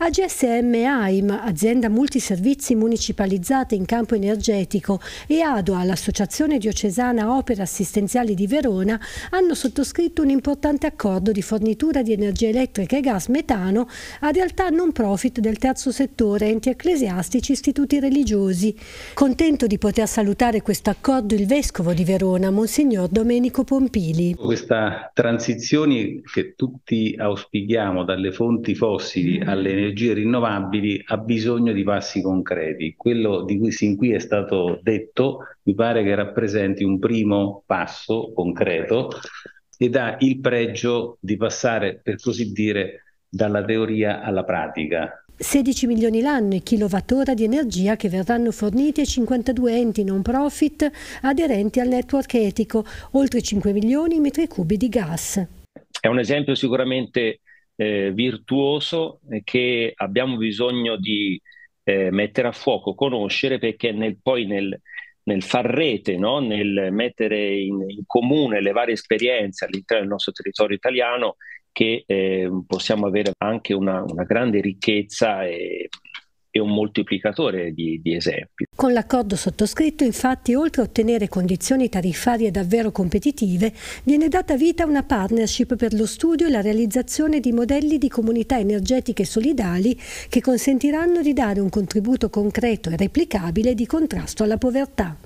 AGSM AIM, azienda multiservizi municipalizzata in campo energetico, e ADOA, l'Associazione Diocesana Opera Assistenziali di Verona, hanno sottoscritto un importante accordo di fornitura di energia elettrica e gas metano a realtà non profit del terzo settore, enti ecclesiastici, e istituti religiosi. Contento di poter salutare questo accordo il Vescovo di Verona, Monsignor Domenico Pompili. Questa transizione che tutti auspichiamo dalle fonti fossili mm. alle energie energie rinnovabili ha bisogno di passi concreti. Quello di cui sin qui è stato detto mi pare che rappresenti un primo passo concreto ed ha il pregio di passare, per così dire, dalla teoria alla pratica. 16 milioni l'anno e kilowattora di energia che verranno forniti ai 52 enti non profit aderenti al network etico, oltre 5 milioni metri cubi di gas. È un esempio sicuramente eh, virtuoso eh, che abbiamo bisogno di eh, mettere a fuoco, conoscere, perché nel, poi nel, nel far rete, no? nel mettere in, in, comune le varie esperienze all'interno del nostro territorio italiano, che eh, possiamo avere anche una, una grande ricchezza e, e un moltiplicatore di, di, esempi. Con l'accordo sottoscritto, infatti, oltre a ottenere condizioni tariffarie davvero competitive, viene data vita a una partnership per lo studio e la realizzazione di modelli di comunità energetiche solidali che consentiranno di dare un contributo concreto e replicabile di contrasto alla povertà.